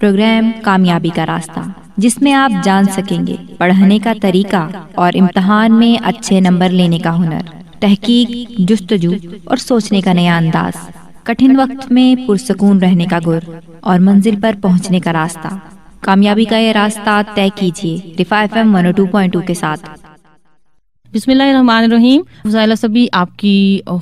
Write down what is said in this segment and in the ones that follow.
Programme कामयाबी का रास्ता जिसमें आप जान सकेंगे पढ़ने का तरीका और इम्तहान में अच्छे नंबर लेने का हुनर तहकीक जस्तजू और सोचने का नया अंदाज कठिन वक्त में पुरसकून रहने का गुर और मंजिल पर पहुंचने का रास्ता कामयाबी का यह रास्ता तय कीजिए रिफा एफ एम के साथ बिस्मिल्लाम जायला सभी आपकी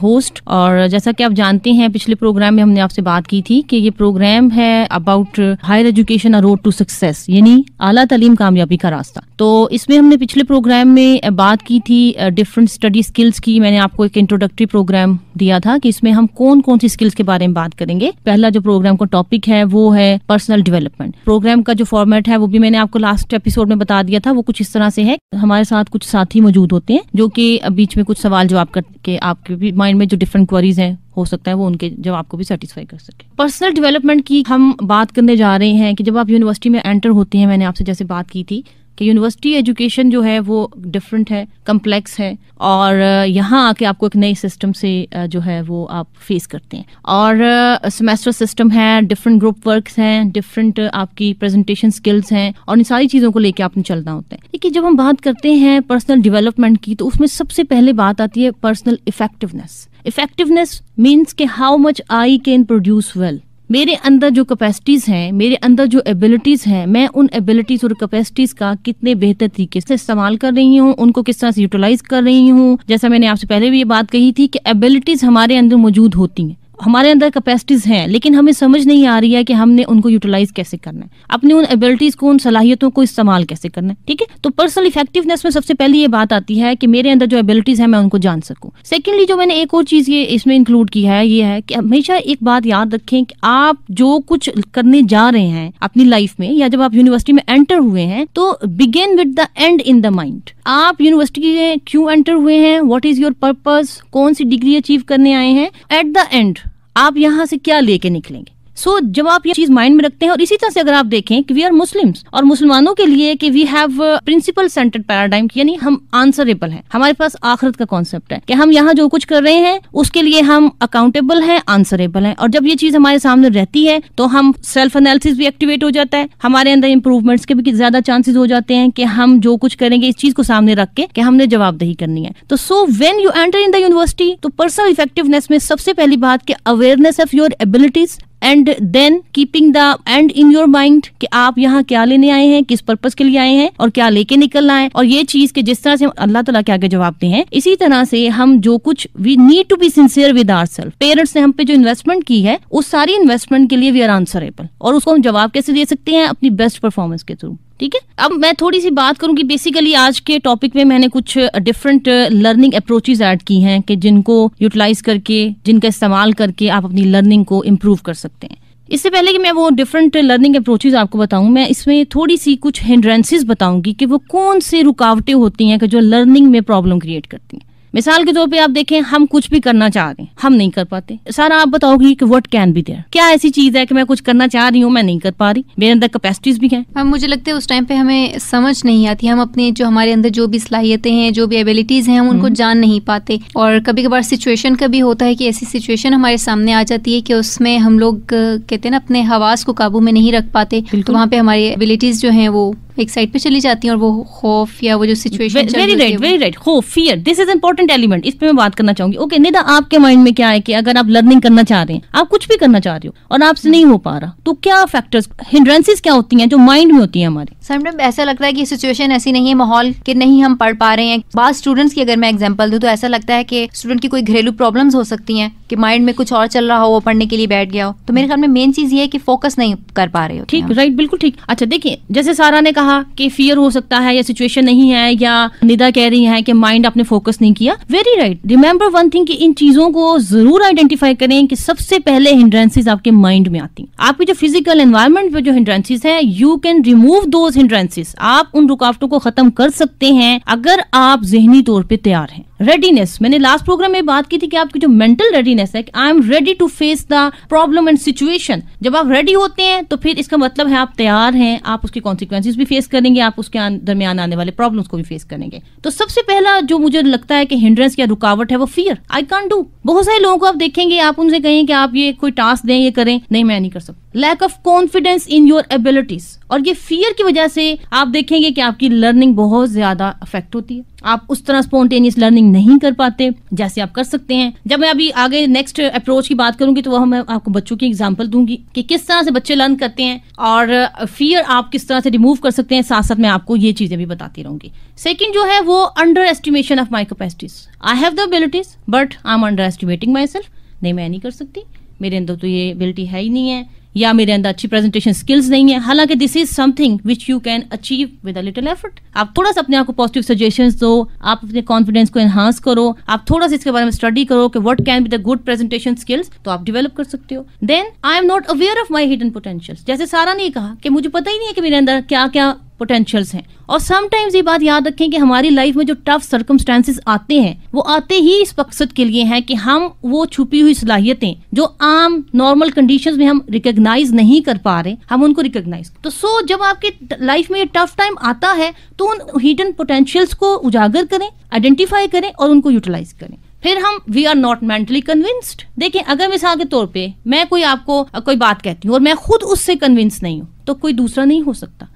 होस्ट और जैसा कि आप जानते हैं पिछले प्रोग्राम में हमने आपसे बात की थी कि ये प्रोग्राम है about higher education a road to success यानी आला तलीम कामयाबी का रास्ता तो इसमें हमने पिछले प्रोग्राम में बात की थी डिफरेंट स्टडी स्किल्स की मैंने आपको एक इंट्रोडक्टरी प्रोग्राम दिया था कि इसमें हम कौन कौन सी स्किल्स के बारे में बात करेंगे पहला जो प्रोग्राम का टॉपिक है वो है पर्सनल डेवलपमेंट प्रोग्राम का जो फॉर्मेट है वो भी मैंने आपको लास्ट एपिसोड में बता दिया था वो कुछ इस तरह से है हमारे साथ कुछ साथी मौजूद होते हैं जो कि बीच में कुछ सवाल जवाब करके आपके भी माइंड में जो डिफरेंट क्वारीज हैं हो सकता है वो उनके जवाब को भी सेटिस्फाई कर सके पर्सनल डेवलपमेंट की हम बात करने जा रहे हैं कि जब आप यूनिवर्सिटी में एंटर होते हैं मैंने आपसे जैसे बात की थी कि यूनिवर्सिटी एजुकेशन जो है वो डिफरेंट है कम्प्लेक्स है और uh, यहाँ आके आपको एक नए सिस्टम से uh, जो है वो आप फेस करते हैं और सेमेस्टर uh, सिस्टम है डिफरेंट ग्रुप वर्क्स हैं डिफरेंट आपकी प्रेजेंटेशन स्किल्स हैं और इन सारी चीज़ों को लेके आपने चलना होता है देखिए जब हम बात करते हैं पर्सनल डिवेलपमेंट की तो उसमें सबसे पहले बात आती है पर्सनल इफेक्टिवनेस इफेक्टिवनेस मीन्स के how much I can produce well मेरे अंदर जो कैपेसिटीज़ हैं मेरे अंदर जो एबिलिटीज़ हैं मैं उन एबिलिटीज़ और कैपेसिटीज़ का कितने बेहतर तरीके से इस्तेमाल कर रही हूँ उनको किस तरह से यूटिलाइज कर रही हूँ जैसा मैंने आपसे पहले भी ये बात कही थी कि एबिलिटीज़ हमारे अंदर मौजूद होती हैं हमारे अंदर कैपेसिटीज़ हैं लेकिन हमें समझ नहीं आ रही है कि हमने उनको यूटिलाइज कैसे करना है अपनी उन एबिलिटीज़ को उन सलाहियतों को इस्तेमाल कैसे करना है ठीक है तो पर्सनल इफेक्टिवनेस में सबसे पहली ये बात आती है कि मेरे अंदर जो एबिलिटीज़ है मैं उनको जान सकूं सेकेंडली जो मैंने एक और चीज़ ये इसमें इंक्लूड की है ये है कि हमेशा एक बात याद रखें कि आप जो कुछ करने जा रहे हैं अपनी लाइफ में या जब आप यूनिवर्सिटी में एंटर हुए हैं तो begin with the end in the mind आप यूनिवर्सिटी में क्यों एंटर हुए हैं व्हाट इज योर पर्पस कौन सी डिग्री अचीव करने आए हैं एट द एंड आप यहां से क्या लेके निकलेंगे सो so, जब आप ये चीज माइंड में रखते हैं और इसी तरह से अगर आप देखें कि वी आर मुस्लिम्स और मुसलमानों के लिए कि we have principle centred paradigm यानी हम आंसरेबल हैं हमारे पास आखरत का कॉन्सेप्ट है कि हम यहाँ जो कुछ कर रहे हैं उसके लिए हम अकाउंटेबल हैं आंसरेबल हैं और जब ये चीज हमारे सामने रहती है तो हम सेल्फ एनालिसिस भी एक्टिवेट हो जाता है हमारे अंदर इंप्रूवमेंट्स के भी ज्यादा चांसेस हो जाते हैं कि हम जो कुछ करेंगे इस चीज को सामने रख के कि हमने जवाबदेही करनी है तो so when you enter in the university तो पर्सनल इफेक्टिवनेस में सबसे पहली बात कि awareness of your abilities and then keeping the end in your mind कि आप यहाँ क्या लेने आए हैं किस पर्पज के लिए आए हैं और क्या लेके निकलना है और ये चीज के जिस तरह से हम अल्लाह तला के आगे जवाब दें इसी तरह से हम जो कुछ we need to be sincere with our self parents ने हम पे जो इन्वेस्टमेंट की है उस सारी इन्वेस्टमेंट के लिए वी आर आंसरेबल और उसको हम जवाब कैसे दे सकते हैं अपनी बेस्ट परफॉर्मेंस के थ्रू ठीक है अब मैं थोड़ी सी बात करूंगी बेसिकली आज के टॉपिक में मैंने कुछ डिफरेंट लर्निंग अप्रोचेज ऐड की हैं कि जिनको यूटिलाइज करके जिनका इस्तेमाल करके आप अपनी लर्निंग को इम्प्रूव कर सकते हैं इससे पहले कि मैं वो डिफरेंट लर्निंग अप्रोचेज आपको बताऊं मैं इसमें थोड़ी सी कुछ हिंड्रेंसेज बताऊंगी कि वो कौन से रुकावटें होती हैं कि जो लर्निंग में प्रॉब्लम क्रिएट करती हैं मिसाल के तौर पे आप देखें हम कुछ भी करना चाह रहे हैं हम नहीं कर पाते सारा आप बताओगी कि व्हाट कैन बी देयर क्या ऐसी चीज है कि मैं कुछ करना चाह रही हूँ मैं नहीं कर पा रही मेरे अंदर कैपेसिटीज भी हैं हाँ, मुझे लगता है उस टाइम पे हमें समझ नहीं आती हम अपने जो हमारे अंदर जो भी सलाहियतें हैं जो भी एबिलिटीज हैं हम उनको हम्म। जान नहीं पाते और कभी कभार सिचुएशन का भी होता है कि ऐसी सिचुएशन हमारे सामने आ जाती है कि उसमें हम लोग कहते हैं ना अपने हवास को काबू में नहीं रख पाते तो वहाँ पे हमारी एबिलिटीज जो है वो एक साइड पे चली जाती हैं और वो खौफ या वो जो situation very right very right खौफ fear this is important element इस पर मैं बात करना चाहूंगी ओके okay, निदा आपके माइंड में क्या है कि अगर आप लर्निंग करना चाह रहे हैं आप कुछ भी करना चाह रहे हो और आपसे नहीं हो पा रहा तो क्या फैक्टर्स हिंड्रेंसेस क्या होती हैं जो माइंड में होती है हमारे सर ऐसा लगता है कि सिचुएशन ऐसी नहीं है माहौल के नहीं हम पढ़ पा रहे हैं बाद स्टूडेंट्स की अगर मैं एग्जाम्पल दूँ तो ऐसा लगता है कि स्टूडेंट की कोई घरेलू प्रॉब्लम्स हो सकती हैं कि माइंड में कुछ और चल रहा हो वो पढ़ने के लिए बैठ गया हो तो मेरे ख्याल में मेन चीज ये है कि फोकस नहीं कर पा रहे हो ठीक राइट बिल्कुल ठीक अच्छा देखिए जैसे सारा ने कहा कहा कि फियर हो सकता है या सिचुएशन नहीं है या निदा कह रही है कि माइंड आपने फोकस नहीं किया very right remember one thing कि इन चीजों को जरूर आइडेंटिफाई करें कि सबसे पहले हिंड्रेंसेज आपके माइंड में आती आपकी जो फिजिकल एनवायरमेंट में जो हिंड्रेंसेज है you can remove those hindrances आप उन रुकावटों को खत्म कर सकते हैं अगर आप जहनी तौर पर तैयार हैं रेडीनेस मैंने लास्ट प्रोग्राम में बात की थी कि आपकी जो मेंटल रेडीनेस है I am ready to face the problem and situation जब आप रेडी होते हैं तो फिर इसका मतलब है आप तैयार हैं आप उसके कॉन्सिक्वेंसिस भी फेस करेंगे आप उसके दरमियान आने वाले प्रॉब्लम को भी फेस करेंगे तो सबसे पहला जो मुझे लगता है कि हिंड्रेंस या रुकावट है वो फियर आई कॉन्ट डू बहुत सारे लोगों को आप देखेंगे आप उनसे कहें कि आप ये कोई टास्क दें ये करें नहीं मैं नहीं कर सकता lack of confidence in your abilities और ये फियर की वजह से आप देखेंगे कि आपकी लर्निंग बहुत ज्यादा अफेक्ट होती है आप उस तरह स्पॉन्टेनियस लर्निंग नहीं कर पाते जैसे आप कर सकते हैं जब मैं अभी आगे नेक्स्ट अप्रोच की बात करूंगी तो वह मैं आपको बच्चों की एग्जाम्पल दूंगी कि किस तरह से बच्चे लर्न करते हैं और फियर आप किस तरह से रिमूव कर सकते हैं साथ साथ मैं आपको ये चीजें भी बताती रहूंगी सेकेंड जो है वो underestimation of my capacities I have the abilities but I am underestimating myself नहीं मैं नहीं कर सकती मेरे अंदर तो ये एबिलिटी है ही नहीं है या मेरे अंदर अच्छी प्रेजेंटेशन स्किल्स नहीं है हालांकि this is something which you can achieve with a little effort आप थोड़ा सा अपने आप को पॉजिटिव सजेशन दो आप अपने कॉन्फिडेंस को एनहांस करो आप थोड़ा सा इसके बारे में स्टडी करो कि what can be the good presentation skills तो आप डिवेलप कर सकते हो then I am not aware of my hidden potential जैसे सारा ने कहा कि मुझे पता ही नहीं है कि मेरे अंदर क्या क्या पोटेंशियल्स हैं और समटाइम्स ये बात याद रखें कि हमारी लाइफ में जो टफ सर्कमस्टांसिस आते हैं वो आते ही इस मकसद के लिए हैं कि हम वो छुपी हुई सलाहियतें जो आम नॉर्मल कंडीशन में हम रिकग्नाइज नहीं कर पा रहे हम उनको रिकग्नाइज तो सो जब आपके लाइफ में ये टफ टाइम आता है तो उन हिडन पोटेंशियल्स को उजागर करें आइडेंटिफाई करें और उनको यूटिलाइज करें फिर हम we are not mentally convinced देखें अगर मिसाल के तौर पे मैं कोई आपको कोई बात कहती हूँ और मैं खुद उससे कन्विंस नहीं हूँ तो कोई दूसरा नहीं हो सकता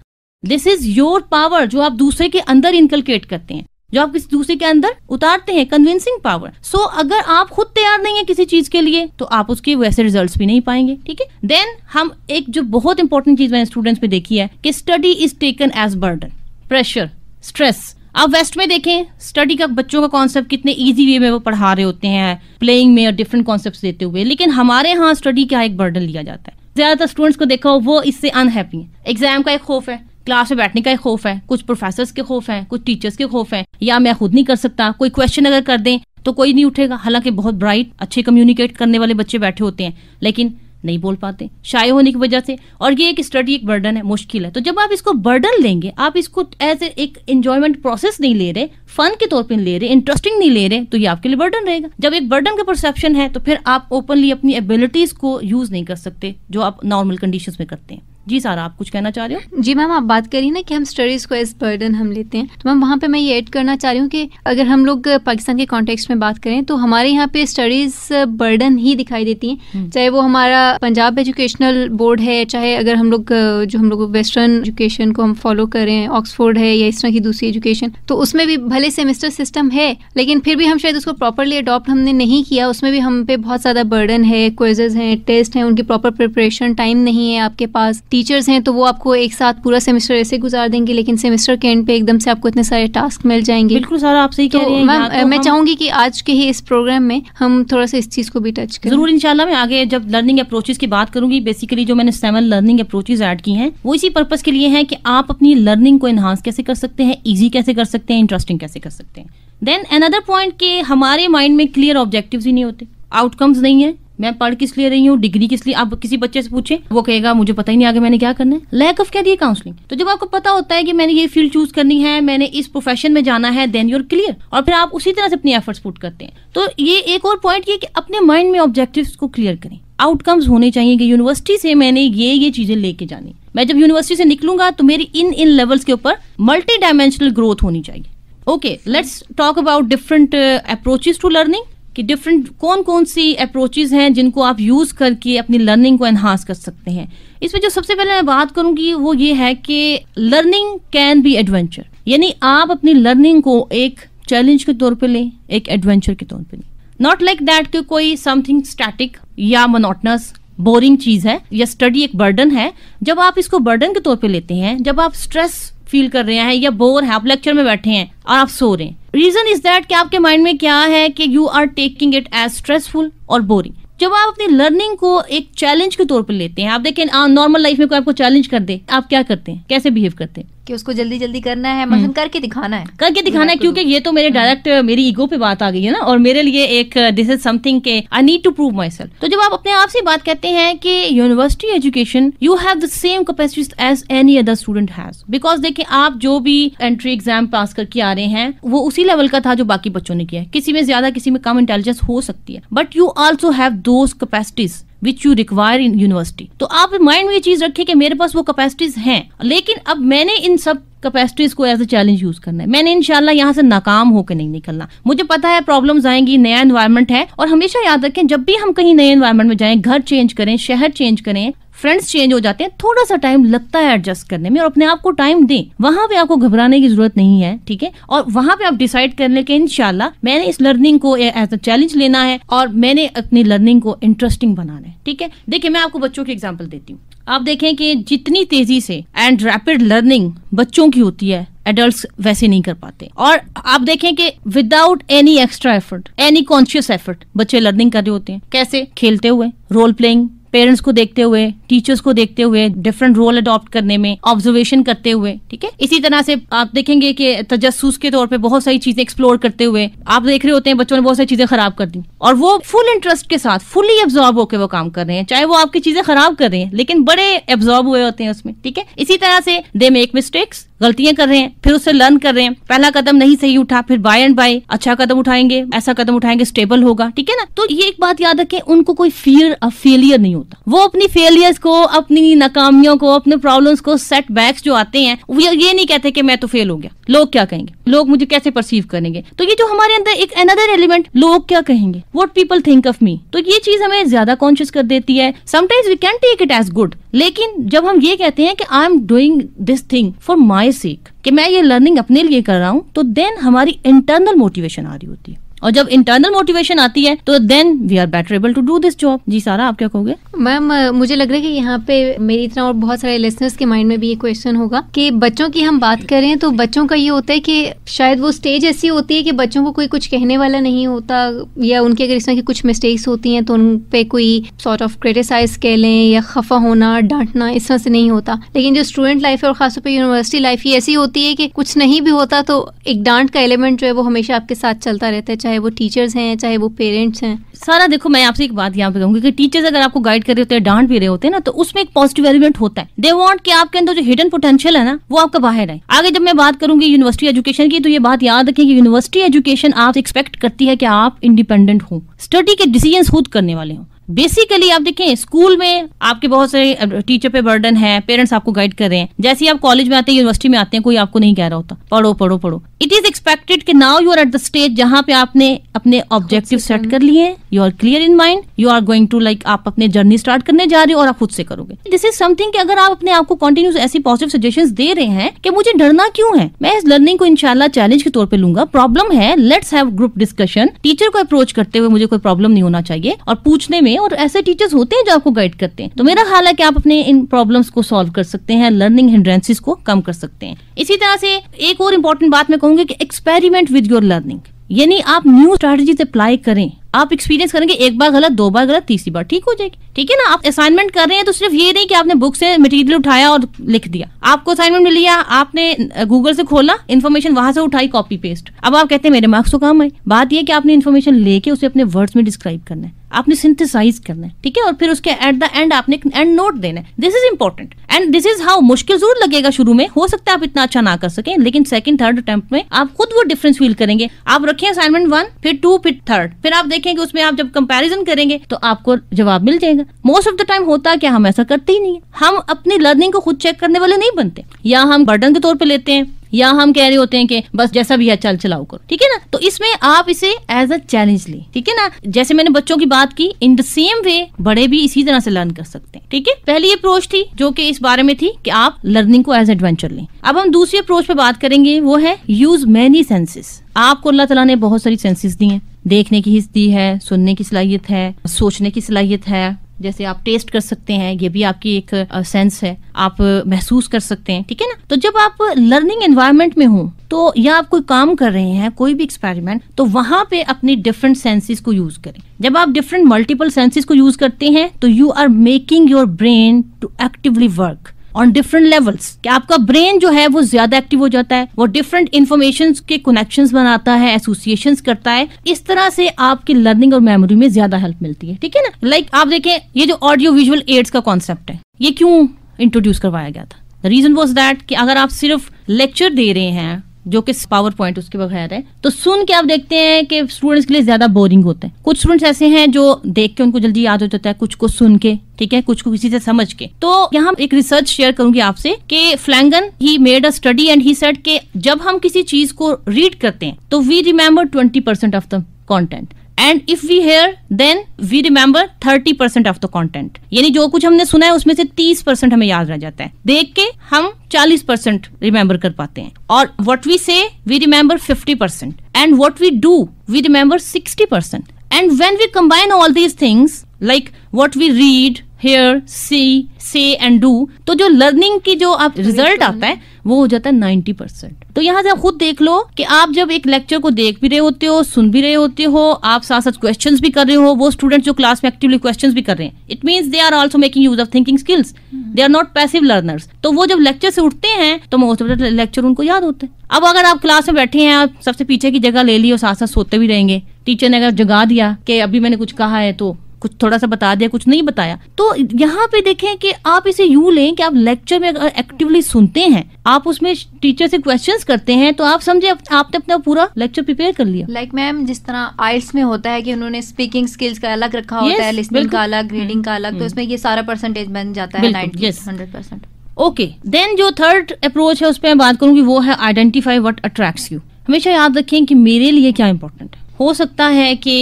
दिस इज योर पावर जो आप दूसरे के अंदर इनकलकेट करते हैं जो आप किसी दूसरे के अंदर उतारते हैं कन्विंसिंग पावर सो अगर आप खुद तैयार नहीं है किसी चीज के लिए तो आप उसके वैसे रिजल्ट भी नहीं पाएंगे ठीक है देन हम एक जो बहुत इंपॉर्टेंट चीज मैंने स्टूडेंट्स में देखी है कि study is taken as burden pressure stress आप वेस्ट में देखें स्टडी का बच्चों का कॉन्सेप्ट कितने इजी वे में वो पढ़ा रहे होते हैं प्लेइंग में और डिफरेंट कॉन्सेप्ट देते हुए लेकिन हमारे यहाँ स्टडी का एक बर्डन लिया जाता है ज्यादातर स्टूडेंट्स को देखा वो इससे अनहैप्पी है एग्जाम का एक खौफ है क्लास में बैठने का ही खौफ है कुछ प्रोफेसर के खौफ है कुछ टीचर्स के खौफ है या मैं खुद नहीं कर सकता कोई क्वेश्चन अगर कर दें तो कोई नहीं उठेगा हालांकि बहुत ब्राइट अच्छे कम्युनिकेट करने वाले बच्चे बैठे होते हैं लेकिन नहीं बोल पाते शाये होने की वजह से और ये एक स्टडी एक बर्डन है मुश्किल है तो जब आप इसको बर्डन लेंगे आप इसको एज एक एंजॉयमेंट प्रोसेस नहीं ले रहे फन के तौर पे ले रहे इंटरेस्टिंग नहीं ले रहे तो ये आपके लिए बर्डन रहेगा जब एक बर्डन का परसेप्शन है तो फिर आप ओपनली अपनी एबिलिटीज को यूज नहीं कर सकते जो आप नॉर्मल कंडीशन में करते हैं जी सारा आप कुछ कहना चाह रहे हो जी मैम आप बात करिए ना कि हम स्टडीज को एज बर्डन हम लेते हैं तो मैम वहाँ पे मैं ये ऐड करना चाह रही हूँ कि अगर हम लोग पाकिस्तान के कॉन्टेक्स्ट में बात करें तो हमारे यहाँ पे स्टडीज बर्डन ही दिखाई देती हैं हम्म। चाहे वो हमारा पंजाब एजुकेशनल बोर्ड है चाहे अगर हम लोग जो हम लोग वेस्टर्न एजुकेशन को हम फॉलो करें ऑक्सफोर्ड है या इस तरह की दूसरी एजुकेशन तो उसमें भी भले सेमेस्टर सिस्टम है लेकिन फिर भी हम शायद उसको प्रॉपरली अडॉप्ट हमने नहीं किया उसमें भी हम पे बहुत ज़्यादा बर्डन है क्वेजेज हैं टेस्ट हैं उनकी प्रॉपर प्रिपरेशन टाइम नहीं है आपके पास टीचर्स हैं तो वो आपको एक साथ पूरा सेमेस्टर ऐसे गुजार देंगे लेकिन सेमेस्टर के एंड पे एकदम से आपको इतने सारे टास्क मिल जाएंगे बिल्कुल सर आप सही तो कह रही हैं मैम तो मैं हम... चाहूंगी कि आज के ही इस प्रोग्राम में हम थोड़ा सा इस चीज़ को भी टच करें जरूर इंशाल्लाह मैं आगे जब लर्निंग अप्रोचेज की बात करूंगी बेसिकली जो मैंने सेवन लर्निंग अप्रोचेज ऐड की हैं वो इसी पर्पज़ के लिए है कि आप अपनी लर्निंग को एनहांस कैसे कर सकते हैं ईजी कैसे कर सकते हैं इंटरेस्टिंग कैसे कर सकते हैं देन अनदर पॉइंट के हमारे माइंड में क्लियर ऑब्जेक्टिव ही नहीं होते आउटकम्स नहीं है मैं पढ़ किस लिए रही हूँ डिग्री किस लिए आप किसी बच्चे से पूछे वो कहेगा मुझे पता ही नहीं आगे मैंने क्या करना है लैक ऑफ क्या दिए काउंसलिंग तो जब आपको पता होता है कि मैंने ये फील्ड चूज करनी है मैंने इस प्रोफेशन में जाना है देन यूर क्लियर और फिर आप उसी तरह से अपनी एफर्ट्स पुट करते हैं तो ये एक और पॉइंट ये कि अपने माइंड में ऑब्जेक्टिव को क्लियर करें आउटकम्स होने चाहिए कि यूनिवर्सिटी से मैंने ये ये चीजें लेके जानी मैं जब यूनिवर्सिटी से निकलूंगा तो मेरी इन इन लेवल्स के ऊपर मल्टी डायमेंशनल ग्रोथ होनी चाहिए okay let's talk about different approaches to learning कि डिफरेंट कौन कौन सी अप्रोचेज हैं जिनको आप यूज़ करके अपनी लर्निंग को एनहांस कर सकते हैं इसमें जो सबसे पहले मैं बात करूंगी वो ये है कि लर्निंग कैन बी एडवेंचर यानी आप अपनी लर्निंग को एक चैलेंज के तौर पे लें एक एडवेंचर के तौर पे लें नॉट लाइक दैट कि कोई समथिंग स्टैटिक या मोनोटनस बोरिंग चीज़ है या स्टडी एक बर्डन है जब आप इसको बर्डन के तौर पे लेते हैं जब आप स्ट्रेस फील कर रहे हैं या बोर है आप लेक्चर में बैठे हैं और आप सो रहे हैं रीजन इज दैट कि आपके माइंड में क्या है कि you are taking it as stressful और बोरिंग जब आप अपनी लर्निंग को एक चैलेंज के तौर पर लेते हैं आप देखें नॉर्मल लाइफ में कोई आपको चैलेंज कर दे आप क्या करते हैं कैसे बिहेव करते हैं कि उसको जल्दी जल्दी करना है मतलब हम्म। करके दिखाना है करके दिखाना है क्योंकि ये तो मेरे डायरेक्ट हम्म। मेरी ईगो पे बात आ गई है ना और मेरे लिए एक दिस इज समथिंग के I need to prove myself तो जब आप अपने आप से बात कहते हैं कि university education you have the same capacity as any other student has because देखिए आप जो भी एंट्री एग्जाम पास करके आ रहे हैं वो उसी लेवल का था जो बाकी बच्चों ने किया किसी में ज्यादा किसी में कम इंटेलिजेंस हो सकती है but you also have those capacities which you require in university तो आप माइंड में ये चीज रखें कि मेरे पास वो कैपेसिटीज हैं लेकिन अब मैंने इन सब कैपेसिटीज को एज अ चैलेंज यूज करना है मैंने इनशाला यहाँ से नाकाम होकर नहीं निकलना मुझे पता है प्रॉब्लम आएंगी नया इन्वायरमेंट है और हमेशा याद रखें जब भी हम कहीं नए इन्वायरमेंट में जाएं घर चेंज करें शहर चेंज करें फ्रेंड्स चेंज हो जाते हैं थोड़ा सा टाइम लगता है एडजस्ट करने में और अपने आप को टाइम दें वहां पे आपको घबराने की जरूरत नहीं है ठीक है और वहां पे आप डिसाइड कर लें कि इनशाला मैंने इस लर्निंग को एज अ चैलेंज लेना है और मैंने अपनी लर्निंग को इंटरेस्टिंग बनाना है ठीक है देखिए मैं आपको बच्चों की एग्जाम्पल देती हूँ आप देखें कि जितनी तेजी से एंड रैपिड लर्निंग बच्चों की होती है एडल्ट वैसे नहीं कर पाते और आप देखें कि without any extra effort any conscious effort बच्चे लर्निंग कर रहे होते हैं कैसे खेलते हुए रोल प्लेइंग पेरेंट्स को देखते हुए टीचर्स को देखते हुए डिफरेंट रोल अडॉप्ट करने में ऑब्जर्वेशन करते हुए ठीक है इसी तरह से आप देखेंगे कि तजस्स के तौर पर बहुत सारी चीजें एक्सप्लोर करते हुए आप देख रहे होते हैं बच्चों ने बहुत सारी चीजें खराब कर दी और वो फुल इंटरेस्ट के साथ फुली एब्जॉर्ब होकर वो काम कर रहे हैं चाहे वो आपकी चीजें खराब कर रहे हैं लेकिन बड़े एब्जॉर्ब हुए होते हैं उसमें ठीक है इसी तरह से दे मेक मिस्टेक्स गलतियां कर रहे हैं फिर उससे लर्न कर रहे हैं पहला कदम नहीं सही उठा फिर बाय एंड बाय अच्छा कदम उठाएंगे ऐसा कदम उठाएंगे स्टेबल होगा ठीक है ना तो ये एक बात याद रखें उनको कोई फियर ऑफ फेलियर नहीं होता वो अपनी फेलियर्स को अपनी नाकामियों को अपने प्रॉब्लम्स को सेट बैक्स जो आते हैं वो ये नहीं कहते कि मैं तो फेल हो गया लोग क्या कहेंगे लोग मुझे कैसे परसीव करेंगे तो ये जो हमारे अंदर एक अनदर एलिमेंट लोग क्या कहेंगे what people think of me तो ये चीज हमें ज्यादा कॉन्शियस कर देती है sometimes we can take it as good लेकिन जब हम ये कहते हैं कि I am doing this thing for my sake कि मैं ये लर्निंग अपने लिए कर रहा हूँ तो देन हमारी इंटरनल मोटिवेशन आ रही होती है और जब इंटरनल मोटिवेशन आती है तो then we are better able to do this job जी सारा आप क्या कहोगे मैम मुझे लग रहा है कि यहाँ पे मेरी इतना और बहुत सारे लिसनर्स के माइंड में भी ये क्वेश्चन होगा कि बच्चों की हम बात करें तो बच्चों का ये होता है कि शायद वो स्टेज ऐसी होती है कि बच्चों को कोई कुछ कहने वाला नहीं होता या उनकी अगर इस तरह की कुछ मिस्टेक्स होती हैं तो उन पर कोई सॉर्ट ऑफ क्रिटिसाइज कह लें या खफा होना डांटना इस तरह से नहीं होता लेकिन जो स्टूडेंट लाइफ है और खासतौर पर यूनिवर्सिटी लाइफ ही ऐसी होती है कि कुछ नहीं भी होता तो एक डांट का एलिमेंट जो है वो हमेशा आपके साथ चलता रहता है चाहे वो टीचर्स हैं चाहे वो पेरेंट्स हैं सारा देखो मैं आपसे एक बात यहाँ पे कहूँगी कि टीचर्स अगर आपको गाइड कर रहे होते हैं डांट भी रहे होते हैं ना तो उसमें एक पॉजिटिव एलिमेंट होता है दे वॉन्ट कि आपके अंदर जो हिडन पोटेंशियल है ना वो आपका बाहर आए आगे जब मैं बात करूंगी यूनिवर्सिटी एजुकेशन की तो ये बात याद रखें कि यूनिवर्सिटी एजुकेशन आप एक्सपेक्ट करती है कि आप इंडिपेंडेंट हो स्टडी के डिसीजन खुद करने वाले हों बेसिकली आप देखें स्कूल में आपके बहुत सारे टीचर पे बर्डन है पेरेंट्स आपको गाइड कर रहे हैं जैसे आप कॉलेज में आते हैं यूनिवर्सिटी में आते हैं कोई आपको नहीं कह रहा होता पढ़ो पढ़ो पढ़ो इट इज एक्सपेक्टेड कि now you are at the stage जहाँ पे आपने अपने ऑब्जेक्टिव सेट कर लिए हैं you are clear in mind you are going to like आप अपने जर्नी स्टार्ट करने जा रहे हो और आप खुद से करोगे दिस इज समथिंग अगर आप अपने आप को कंटिन्यूस ऐसी पॉजिटिव सजेशन दे रहे हैं कि मुझे डरना क्यों है मैं इस लर्निंग को इनशाला चैलेंज के तौर पर लूंगा प्रॉब्लम है let's have group discussion teacher को अप्रोच करते हुए मुझे कोई प्रॉब्लम नहीं होना चाहिए और पूछने में और ऐसे टीचर्स होते हैं जो आपको गाइड करते हैं तो मेरा ख्याल है कि आप अपने इन प्रॉब्लम्स को सॉल्व कर सकते हैं लर्निंग हिंड्रेंसिस को कम कर सकते हैं इसी तरह से एक और इम्पोर्टेंट बात मैं कहूंगी कि एक्सपेरिमेंट विद योर लर्निंग यानी आप न्यू स्ट्रेटेजी अप्लाई करें आप एक्सपीरियंस करेंगे एक बार गलत दो बार गलत तीसरी बार ठीक हो जाएगी ठीक है ना आप असाइनमेंट कर रहे हैं तो सिर्फ ये नहीं कि आपने बुक से मटेरियल उठाया और लिख दिया आपको असाइनमेंट मिल गया आपने गूगल से खोला इन्फॉर्मेशन वहां से उठाई कॉपी पेस्ट अब आप कहते हैं मेरे मार्क्स तो काम आए बात यह कि आपने इन्फॉर्मेशन लेके उसे अपने वर्ड्स में डिस्क्राइब करना है आपने सिंथेसाइज करना है ठीक है और फिर उसके एट द एंड आपने एंड नोट देना है this is important and this is how मुश्किल जरूर लगेगा शुरू में हो सकता है आप इतना अच्छा ना कर सके लेकिन सेकंड थर्ड अटेम्प्ट में आप खुद वो डिफरेंस फील करेंगे आप रखें असाइनमेंट वन फिर टू फिर थर्ड फिर आप देखेंगे उसमें आप जब कंपेरिजन करेंगे तो आपको जवाब मिल जाएगा मोस्ट ऑफ द टाइम होता क्या हम ऐसा करते ही नहीं हम अपनी लर्निंग को खुद चेक करने वाले नहीं बनते या हम बर्डन के तौर पर लेते हैं या हम कह रहे होते हैं कि बस जैसा भी है चल चलाओ करो ठीक है ना तो इसमें आप इसे एज अ चैलेंज लें ठीक है ना जैसे मैंने बच्चों की बात की इन द सेम वे बड़े भी इसी तरह से लर्न कर सकते हैं ठीक है पहली अप्रोच थी जो कि इस बारे में थी कि आप लर्निंग को एज एडवेंचर लें अब हम दूसरी अप्रोच पे बात करेंगे वो है यूज मैनी सेंसेस आपको अल्लाह तला ने बहुत सारी सेंसेस दी हैं देखने की हिस्स दी है सुनने की सलाहियत है सोचने की सलाहियत है जैसे आप टेस्ट कर सकते हैं ये भी आपकी एक सेंस है आप महसूस कर सकते हैं ठीक है ना तो जब आप लर्निंग एनवायरमेंट में हो तो या आप कोई काम कर रहे हैं कोई भी एक्सपेरिमेंट तो वहां पे अपनी डिफरेंट सेंसेस को यूज करें जब आप डिफरेंट मल्टीपल सेंसेस को यूज करते हैं तो you are making your brain to actively work on different levels कि आपका ब्रेन जो है वो ज्यादा एक्टिव हो जाता है वो डिफरेंट इन्फॉर्मेशन के कनेक्शन बनाता है एसोसिएशन करता है इस तरह से आपकी लर्निंग और मेमोरी में ज्यादा हेल्प मिलती है ठीक है ना लाइक like आप देखें ये जो ऑडियो विजुअल एड्स का कॉन्सेप्ट है ये क्यों इंट्रोड्यूस करवाया गया था रीजन वॉज दैट कि अगर आप सिर्फ लेक्चर दे रहे हैं जो कि पावर पॉइंट उसके बगैर है तो सुन के आप देखते हैं कि स्टूडेंट्स के लिए ज़्यादा बोरिंग होता है कुछ स्टूडेंट्स ऐसे हैं जो देख के उनको जल्दी याद हो जाता है कुछ को सुन के ठीक है कुछ को किसी से समझ के तो यहाँ एक रिसर्च शेयर करूंगी आपसे कि Flanagan he made a study and he said के जब हम किसी चीज को रीड करते हैं तो we remember twenty percent of the content and if we hear then we remember thirty percent of the content यानी जो कुछ हमने सुना है उसमें से तीस परसेंट हमें याद रह जाता है देख के हम चालीस परसेंट रिमेम्बर कर पाते हैं और what we say we remember fifty percent and what we do we remember sixty percent and when we combine all these things like what we read hear see say and do तो जो learning की जो आप result आता है वो हो जाता है नाइन्टी परसेंट तो यहाँ से आप खुद देख लो कि आप जब एक लेक्चर को देख भी रहे होते हो सुन भी रहे होते हो आप साथ साथ क्वेश्चंस भी कर रहे हो वो स्टूडेंट जो क्लास में एक्टिवली क्वेश्चंस भी कर रहे हैं it means they are also making use of thinking skills they are not passive learners तो वो जब लेक्चर से उठते हैं तो मोस्ट ऑफ द लेक्चर उनको याद होते हैं अब अगर आप क्लास में बैठे हैं आप सबसे पीछे की जगह ले ली और साथ साथ सोते भी रहेंगे टीचर ने अगर जगा दिया कि अभी मैंने कुछ कहा है तो कुछ थोड़ा सा बता दिया कुछ नहीं बताया तो यहाँ पे देखें कि आप इसे यू लें कि आप लेक्चर में अगर एक्टिवली सुनते हैं आप उसमें टीचर से क्वेश्चन करते हैं तो आप समझे आपने अपना पूरा लेक्चर प्रिपेयर कर लिया लाइक like, मैम जिस तरह आइल्स में होता है कि उन्होंने स्पीकिंग स्किल्स का अलग रखा yes, होता है लिस्निंग का अलग रीडिंग हम्म, का अलग तो इसमें हम्म। ये सारा परसेंटेज बन जाता है हंड्रेड परसेंट ओके देन जो थर्ड अप्रोच है उस पर मैं बात करूंगी वो है आइडेंटिफाई वट अट्रैक्ट यू हमेशा याद रखें कि मेरे लिए क्या इंपॉर्टेंट है हो सकता है कि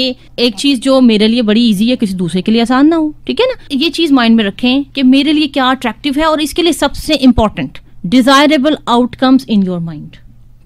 एक चीज जो मेरे लिए बड़ी ईजी है किसी दूसरे के लिए आसान ना हो ठीक है ना ये चीज माइंड में रखें कि मेरे लिए क्या अट्रैक्टिव है और इसके लिए सबसे important desirable outcomes in your mind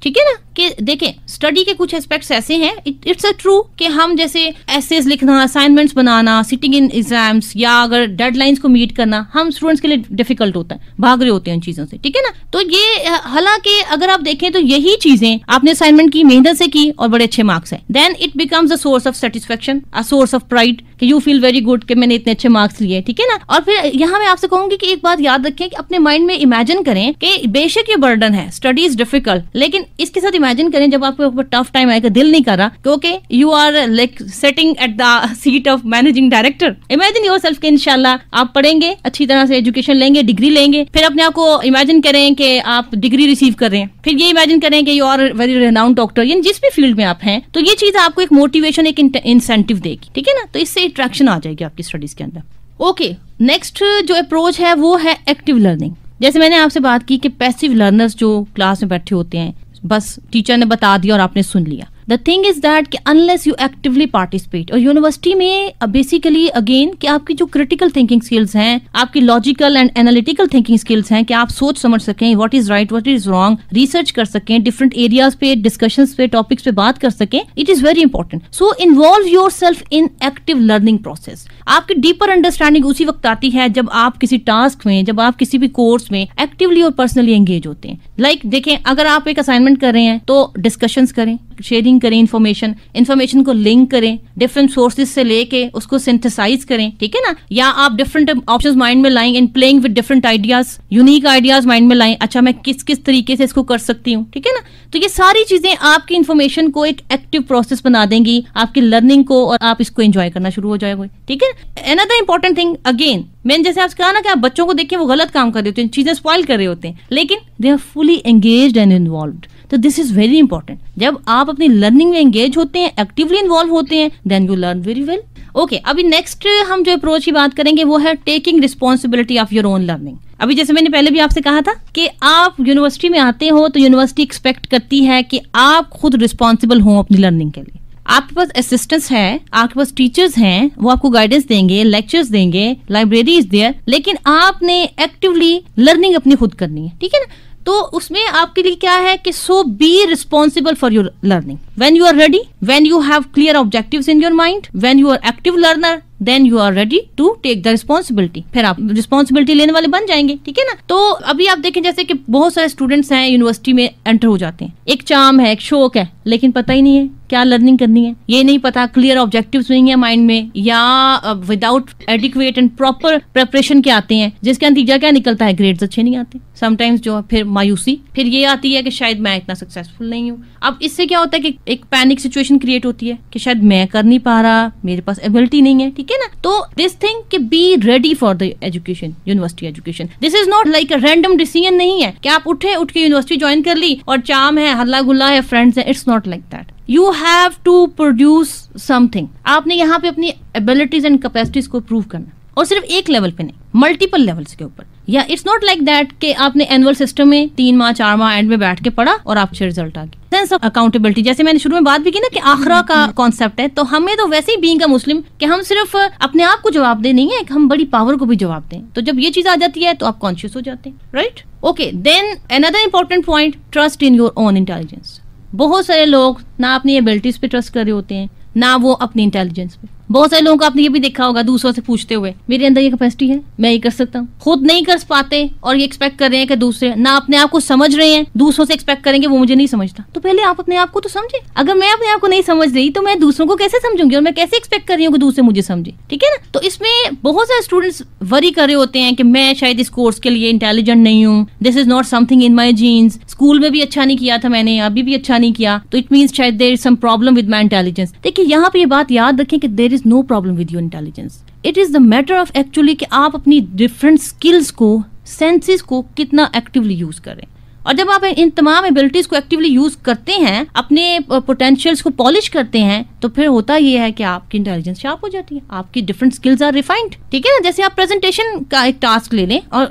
ठीक है ना कि देखें स्टडी के कुछ एस्पेक्ट्स ऐसे हैं इट्स अ ट्रू कि हम जैसे एसेज लिखना असाइनमेंट्स बनाना सिटिंग इन एग्जाम्स या अगर डेडलाइंस को मीट करना हम स्टूडेंट्स के लिए डिफिकल्ट होता है भाग रहे होते हैं उन चीज़ों से ठीक है ना तो ये हालांकि अगर आप देखें तो यही चीज़ें आपने असाइनमेंट की मेहनत से की और बड़े अच्छे मार्क्स है then it becomes a source of satisfaction a source of pride कि यू फील वेरी गुड कि मैंने इतने अच्छे मार्क्स लिए ठीक है ना और फिर यहाँ मैं आपसे कहूंगी कि एक बात याद रखें कि अपने माइंड में इमेजिन करें कि बेशक ये बर्डन है स्टडी इज डिफिकल्ट लेकिन इसके साथ इमेजिन करें जब आपके ऊपर टफ टाइम आएगा दिल नहीं कर रहा क्योंकि you are like sitting at the seat of managing director imagine yourself के इनशाला आप पढ़ेंगे अच्छी तरह से एजुकेशन लेंगे डिग्री लेंगे फिर अपने आप को इमेजिन करें कि आप डिग्री रिसीव कर रहे हैं फिर ये इमेजिन करें कि you are very renowned doctor यानी जिस भी फील्ड में आप हैं तो ये चीज आपको एक मोटिवेशन एक इंसेंटिव देगी ठीक है ना तो इससे अट्रैक्शन आ जाएगी आपकी स्टडीज के अंदर ओके नेक्स्ट जो अप्रोच है वो है एक्टिव लर्निंग जैसे मैंने आपसे बात की कि पैसिव लर्नर्स जो क्लास में बैठे होते हैं बस टीचर ने बता दिया और आपने सुन लिया द थिंग इज दैट कि अनलेस यू एक्टिवली पार्टिसिपेट और यूनिवर्सिटी में बेसिकली uh, अगेन कि आपकी जो क्रिटिकल थिंकिंग स्किल्स हैं आपकी logical and analytical thinking skills हैं कि आप सोच समझ सकें what is right what is wrong research कर सकें डिफरेंट एरियाज पे डिस्कशन पे टॉपिक्स पे बात कर सकें it is very important so involve yourself in active learning process आपकी डीपर अंडरस्टैंडिंग उसी वक्त आती है जब आप किसी टास्क में जब आप किसी भी कोर्स में एक्टिवली और पर्सनली एंगेज होते हैं लाइक like, देखें अगर आप एक असाइनमेंट कर रहे हैं तो डिस्कशंस करें शेयरिंग करें इन्फॉर्मेशन इन्फॉर्मेशन को लिंक करें डिफरेंट सोर्सेज से लेके उसको सिंथेसाइज करें ठीक है ना या आप डिफरेंट ऑप्शंस माइंड में लाएं in playing with different ideas unique ideas mind में लाएं अच्छा मैं किस किस तरीके से इसको कर सकती हूँ ठीक है ना तो ये सारी चीजें आपकी इन्फॉर्मेशन को एक एक्टिव प्रोसेस बना देंगी आपकी लर्निंग को और आप इसको एंजॉय करना शुरू हो जाएगा ठीक है अनदर इंपॉर्टेंट थिंग अगेन मैंने जैसे आपसे कहा ना कि आप बच्चों को देखिए वो गलत काम कर रहे होते हैं चीज़ें स्पॉइल कर रहे होते हैं लेकिन they are fully engage and involve तो दिस इज वेरी इंपॉर्टेंट जब आप अपनी लर्निंग में एंगेज होते हैं एक्टिवली इन्वॉल्व होते हैं then you learn very well okay अभी नेक्स्ट हम जो अप्रोच की बात करेंगे वो है taking responsibility of your own learning अभी जैसे मैंने पहले भी आपसे कहा था कि आप यूनिवर्सिटी में आते हो तो यूनिवर्सिटी एक्सपेक्ट करती है कि आप खुद रिस्पॉन्सिबल हो अपनी लर्निंग के लिए आपके पास असिस्टेंट्स है आपके पास टीचर्स हैं वो आपको गाइडेंस देंगे लेक्चर्स देंगे लाइब्रेरी इज देयर लेकिन आपने एक्टिवली लर्निंग अपनी खुद करनी है ठीक है ना तो उसमें आपके लिए क्या है कि so be responsible for your learning when you are ready when you have clear objective in your mind when you are active learner then you are ready to take the responsibility फिर आप responsibility लेने वाले बन जाएंगे ठीक है ना तो अभी आप देखें जैसे कि बहुत सारे स्टूडेंट्स हैं यूनिवर्सिटी में एंटर हो जाते हैं एक चाम है एक शौक है लेकिन पता ही नहीं है क्या लर्निंग करनी है ये नहीं पता क्लियर ऑब्जेक्टिव नहीं है माइंड में या without adequate and proper preparation के आते हैं जिसका नतीजा क्या निकलता है ग्रेड्स अच्छे नहीं आते समटाइम्स जो फिर मायूसी फिर ये आती है कि शायद मैं इतना सक्सेसफुल नहीं हूँ अब इससे क्या होता है कि एक पैनिक सिचुएशन क्रिएट होती है कि शायद मैं कर नहीं पा रहा मेरे पास एबिलिटी नहीं है ठीक है ना तो दिस थिंग कि be ready for the education university education this is not like a random decision नहीं है कि आप उठे उठ के यूनिवर्सिटी ज्वाइन कर ली और चाम है हल्ला गुल्ला है फ्रेंड्स है it's not like that you have to produce something आपने यहाँ पे अपनी एबिलिटीज एंड कैपेसिटीज को प्रूव करना और सिर्फ एक लेवल पे नहीं मल्टीपल लेवल्स के ऊपर या इट्स नॉट लाइक दैट कि आपने एनुअल सिस्टम में तीन माह चार माह एंड में बैठ के पढ़ा और आपसे रिजल्ट आ गया सेंस ऑफ अकाउंटेबिलिटी जैसे मैंने शुरू में बात भी की ना कि आखरा का कॉन्सेप्ट mm-hmm. है तो हमें तो वैसे ही बींग का मुस्लिम कि हम सिर्फ अपने आप को जवाब दे नहीं है हम बड़ी पावर को भी जवाब दें तो जब ये चीज आ जाती है तो आप कॉन्शियस हो जाते हैं right okay then another important point trust in your own intelligence बहुत सारे लोग ना अपनी एबिलिटीज़ पे ट्रस्ट कर रहे होते हैं ना वो अपनी इंटेलिजेंस पे बहुत सारे लोगों को आपने ये भी देखा होगा दूसरों से पूछते हुए मेरे अंदर ये कैपेसिटी है मैं ये कर सकता हूँ खुद नहीं कर पाते और ये एक्सपेक्ट कर रहे हैं कि दूसरे ना अपने आप को समझ रहे हैं दूसरों से एक्सपेक्ट करेंगे वो मुझे नहीं समझता तो पहले आप अपने आप को तो समझे अगर मैं अपने आप को नहीं समझ रही तो मैं दूसरों को कैसे समझूंगी और मैं कैसे एक्सपेक्ट कर रही हूँ कि दूसरे मुझे समझे ठीक है ना तो इसमें बहुत सारे स्टूडेंट्स वरी कर रहे होते हैं कि मैं शायद इस कोर्स के लिए इंटेलिजेंट नहीं हूँ this is not something in my genes school में भी अच्छा नहीं किया था मैंने अभी भी अच्छा नहीं किया तो इट मीन शायद there some problem with my intelligence देखिए यहाँ पे ये बात याद रखें कि there is no problem with your intelligence it is the matter of actually कि आप अपनी डिफरेंट स्किल्स को सेंसेस को कितना एक्टिवली यूज़ करें और जब आप इन तमाम एबिलिटीज को एक्टिवली यूज करते हैं अपने पोटेंशियल्स को पॉलिश करते हैं तो फिर होता यह है कि आपकी इंटेलिजेंस शार्प हो जाती है आपकी डिफरेंट स्किल्स आर रिफाइंड ठीक है ना जैसे आप प्रेजेंटेशन का एक टास्क ले लें और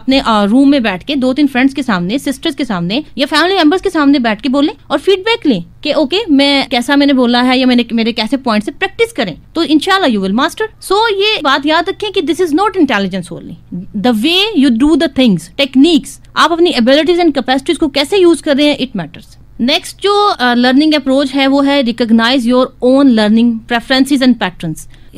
अपने रूम में बैठ के दो तीन फ्रेंड्स के सामने सिस्टर्स के सामने या फैमिली मेंबर्स के सामने बैठ के बोलें और फीडबैक लें कि ओके मैं कैसा मैंने बोला है या मैंने मेरे कैसे पॉइंट से प्रैक्टिस करें तो इनशाला यू विल मास्टर सो ये बात याद रखें कि this is not intelligence only the way you do the things techniques आप अपनी एबिलिटीज एंड कैपेसिटीज को कैसे यूज कर रहे हैं इट मैटर्स नेक्स्ट जो लर्निंग uh, अप्रोच है वो है recognize your own learning preferences and pattern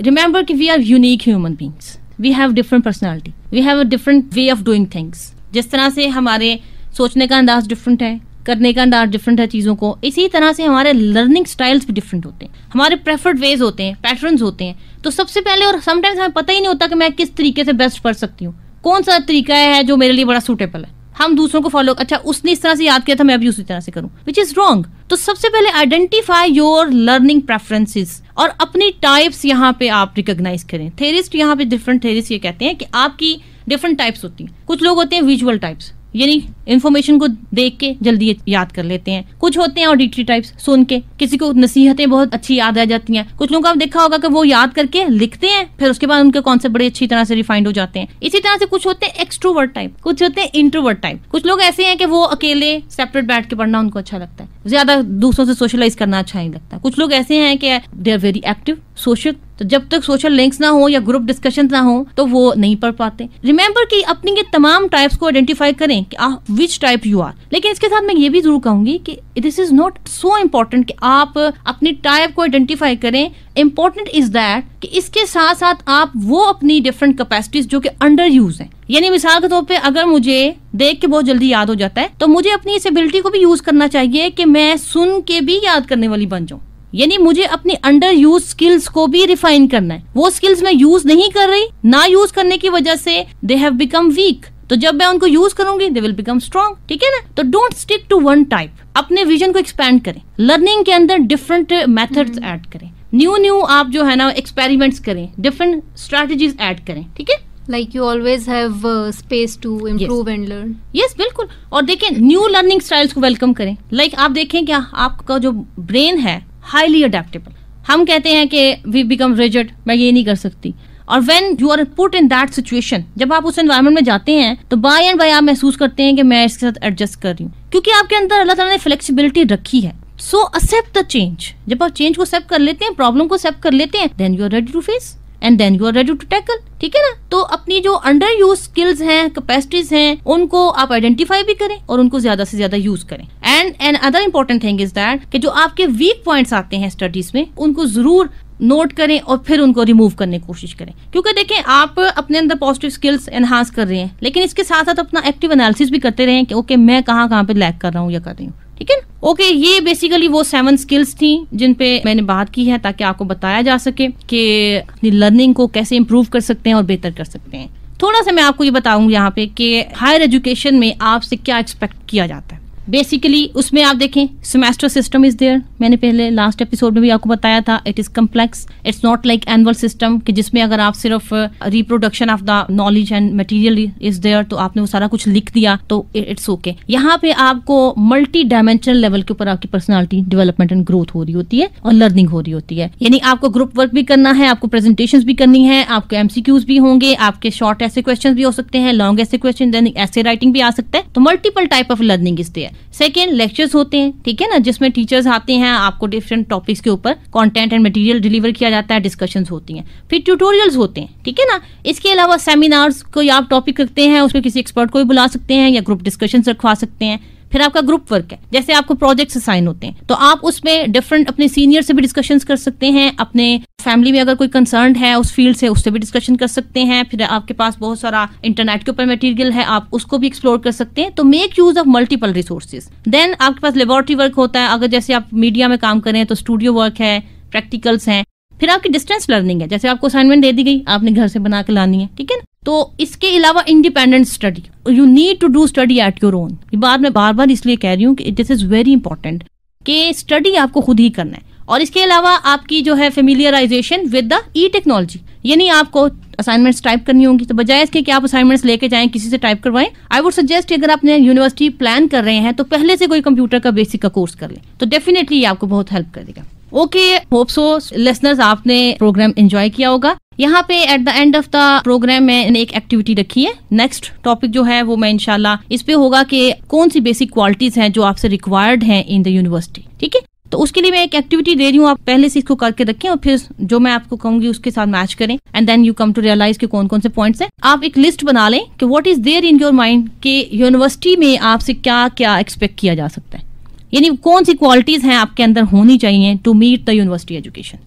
remember कि we are unique human beings we have different personality we have a different way of doing things जिस तरह से हमारे सोचने का अंदाज डिफरेंट है करने का अंदाज डिफरेंट है चीज़ों को इसी तरह से हमारे लर्निंग स्टाइल्स भी डिफरेंट होते हैं हमारे प्रेफर्ड वेज होते हैं पैटर्न्स होते हैं तो सबसे पहले और समटाइम्स हमें पता ही नहीं होता कि मैं किस तरीके से बेस्ट पढ़ सकती हूँ कौन सा तरीका है जो मेरे लिए बड़ा सूटेबल है हम दूसरों को फॉलो अच्छा उसने इस तरह से याद किया था मैं भी उसी तरह से करूँ विच इज रॉन्ग तो सबसे पहले आइडेंटिफाई योर लर्निंग प्रेफरेंसेस और अपनी टाइप्स यहाँ पे आप रिकोगनाइज करें थेरिस्ट यहाँ पे डिफरेंट थेरिस्ट ये कहते हैं कि आपकी डिफरेंट टाइप्स होती हैं कुछ लोग होते हैं विजुअल टाइप्स यानी इन्फॉर्मेशन को देख के जल्दी याद कर लेते हैं कुछ होते हैं ऑडिटरी टाइप्स सुन के किसी को नसीहतें बहुत अच्छी याद आ जाती हैं कुछ लोगों का देखा होगा कि वो याद करके लिखते हैं फिर उसके बाद उनके कॉन्सेप्ट बड़े अच्छी तरह से रिफाइंड हो जाते हैं इसी तरह से कुछ होते हैं एक्सट्रोवर्ट टाइप कुछ होते हैं इंट्रोवर्ट टाइप कुछ लोग ऐसे हैं कि वो अकेले सेपरेट बैठ के पढ़ना उनको अच्छा लगता है ज्यादा दूसरों से सोशलाइज करना अच्छा नहीं लगता कुछ लोग ऐसे हैं कि they are very active social तो जब तक सोशल लिंक्स ना हो या ग्रुप डिस्कशन ना हो तो वो नहीं पढ़ पाते रिमेम्बर कि अपनी ये तमाम टाइप्स को आइडेंटिफाई करें कि ah which type you are लेकिन इसके साथ मैं ये भी जरूर कहूंगी कि this is not so important कि आप अपनी टाइप को आइडेंटिफाई करें इम्पोर्टेंट इज दैट कि इसके साथ साथ आप वो अपनी डिफरेंट कैपेसिटीज जो कि अंडर यूज है यानी मिसाल के तौर पे अगर मुझे देख के बहुत जल्दी याद हो जाता है तो मुझे अपनी इस एबिलिटी को भी यूज करना चाहिए कि मैं सुन के भी याद करने वाली बन जाऊँ यानी मुझे अपनी अंडर यूज स्किल्स को भी रिफाइन करना है वो स्किल्स मैं यूज नहीं कर रही ना यूज करने की वजह से दे हैव बिकम वीक तो जब मैं उनको यूज करूंगी दे विल बिकम स्ट्रॉन्ग ठीक है ना तो don't stick to one type अपने विजन को एक्सपैंड करें लर्निंग के अंदर डिफरेंट मेथड्स ऐड करें न्यू न्यू आप जो है ना एक्सपेरिमेंट्स करें डिफरेंट स्ट्रेटेजीज ऐड करें ठीक है like you always have space to improve and learn yes बिल्कुल और देखें न्यू लर्निंग स्टाइल्स को वेलकम करें लाइक like, आप देखें क्या आपका जो ब्रेन है हाईली अडेप्टेबल हम कहते हैं कि वी बिकम रिजिड मैं ये नहीं कर सकती और when you are put in that situation जब आप उस एनवायरमेंट में जाते हैं तो बाय एंड बाय आप महसूस करते हैं कि मैं इसके साथ एडजस्ट कर रही हूँ क्योंकि आपके अंदर अल्लाह ताला ने फ्लेक्सीबिलिटी रखी है सो एक्सेप्ट द चेंज जब आप चेंज को एक्सेप्ट कर लेते हैं प्रॉब्लम को एक्सेप्ट कर लेते हैं then you are ready to face and then you are ready to tackle ठीक है ना तो अपनी जो अंडर यूज स्किल्स हैं कैपेसिटीज हैं उनको आप आइडेंटिफाई भी करें और उनको ज्यादा से ज्यादा यूज करें and another important thing is that कि जो आपके वीक पॉइंट्स आते हैं स्टडीज में उनको जरूर नोट करें और फिर उनको रिमूव करने की कोशिश करें क्योंकि देखें आप अपने अंदर पॉजिटिव स्किल्स एनहांस कर रहे हैं लेकिन इसके साथ साथ अपना एक्टिव एनालिसिस भी करते रहें कि ओके मैं कहाँ कहाँ पे लैक कर रहा हूँ या कर रही हूँ ठीक है ओके ये बेसिकली वो सेवन स्किल्स थी जिन पे मैंने बात की है ताकि आपको बताया जा सके कि अपनी लर्निंग को कैसे इम्प्रूव कर सकते हैं और बेहतर कर सकते हैं थोड़ा सा मैं आपको ये बताऊंगी यहाँ पे कि हायर एजुकेशन में आपसे क्या एक्सपेक्ट किया जाता है बेसिकली उसमें आप देखें सेमेस्टर सिस्टम इज़ देयर मैंने पहले लास्ट एपिसोड में भी आपको बताया था it is complex it's not like annual system कि जिसमें अगर आप सिर्फ reproduction of the knowledge and material is there तो आपने वो सारा कुछ लिख दिया तो इट्स ओके okay. यहाँ पे आपको मल्टी डायमेंशनल लेवल के ऊपर आपकी पर्सनैलिटी डेवलपमेंट एंड ग्रोथ हो रही होती है और लर्निंग हो रही होती है यानी आपको ग्रुप वर्क भी करना है आपको प्रेजेंटेशन भी करनी है आपको एमसीक्यूज भी होंगे आपके शॉर्ट ऐसे क्वेश्चन भी हो सकते हैं लॉन्ग ऐसे क्वेश्चन देन ऐसे राइटिंग भी आ सकता है तो multiple type of learning is there second lectures होते हैं ठीक है ना जिसमें टीचर्स आते हैं आपको डिफरेंट टॉपिक्स के ऊपर कंटेंट एंड मटेरियल डिलीवर किया जाता है डिस्कशन होती हैं फिर ट्यूटोरियल्स होते हैं ठीक है ना इसके अलावा सेमिनार्स कोई आप टॉपिक रखते हैं उसमें किसी एक्सपर्ट को भी बुला सकते हैं या ग्रुप डिस्कशन रखवा सकते हैं फिर आपका ग्रुप वर्क है जैसे आपको प्रोजेक्ट्स असाइन होते हैं तो आप उसमें डिफरेंट अपने सीनियर से भी डिस्कशंस कर सकते हैं अपने फैमिली में अगर कोई कंसर्न है उस फील्ड से उससे भी डिस्कशन कर सकते हैं फिर आपके पास बहुत सारा इंटरनेट के ऊपर मटेरियल है आप उसको भी एक्सप्लोर कर सकते हैं तो make use of multiple resources then आपके पास लेबोरेटरी वर्क होता है अगर जैसे आप मीडिया में काम करें तो स्टूडियो वर्क है प्रैक्टिकल्स हैं फिर आपकी डिस्टेंस लर्निंग है जैसे आपको असाइनमेंट दे दी गई आपने घर से बना के लानी है ठीक है ना तो इसके अलावा independent study you need to do study at your own ये बात मैं बार बार इसलिए कह रही हूँ कि दिस इज़ वेरी इंपॉर्टेंट कि स्टडी आपको खुद ही करना है और इसके अलावा आपकी जो है familiarization with the e technology यानी आपको असाइनमेंट्स टाइप करनी होंगी तो बजाय इसके कि आप असाइनमेंट्स लेके जाएं किसी से टाइप करवाएं आई वुड सजेस्ट अगर आपने यूनिवर्सिटी प्लान कर रहे हैं तो पहले से कोई कंप्यूटर का बेसिक का कोर्स कर लें तो डेफिनेटली आपको बहुत हेल्प करेगा ओके होप सो लिसनर्स आपने प्रोग्राम एंजॉय किया होगा यहाँ पे at the end of the programme में एक एक्टिविटी रखी है नेक्स्ट टॉपिक जो है वो मैं इनशाला इस पे होगा कि कौन सी बेसिक क्वालिटीज हैं जो आपसे रिक्वायर्ड हैं इन द यूनिवर्सिटी ठीक है तो उसके लिए मैं एक एक्टिविटी दे रही हूँ आप पहले से इसको करके रखें और फिर जो मैं आपको कहूंगी उसके साथ मैच करें and then you come to realize कि कौन कौन से पॉइंट्स हैं आप एक लिस्ट बना लें कि what is there in your mind कि यूनिवर्सिटी में आपसे क्या क्या एक्सपेक्ट किया जा सकता है यानी कौन सी क्वालिटीज हैं आपके अंदर होनी चाहिए to meet the university education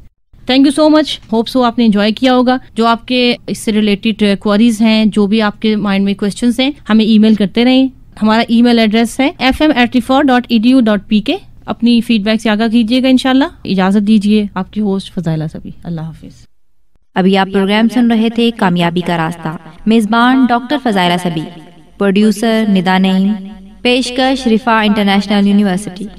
thank you so much hope so आपने इन्जॉय किया होगा जो आपके इससे रिलेटेड क्वारीज हैं जो भी आपके माइंड में क्वेश्चन हैं हमें ई करते रहें हमारा ई एड्रेस है F M dot E D U dot P K अपनी फीडबैक से आगा कीजिएगा इनशाला इजाजत दीजिए आपकी होस्ट फजाइला सभी अल्लाह हाफिज अभी आप प्रोग्राम सुन रहे थे कामयाबी का रास्ता मेजबान डॉक्टर फजाइला सभी प्रोड्यूसर निदा नईम पेशकश रिफा इंटरनेशनल यूनिवर्सिटी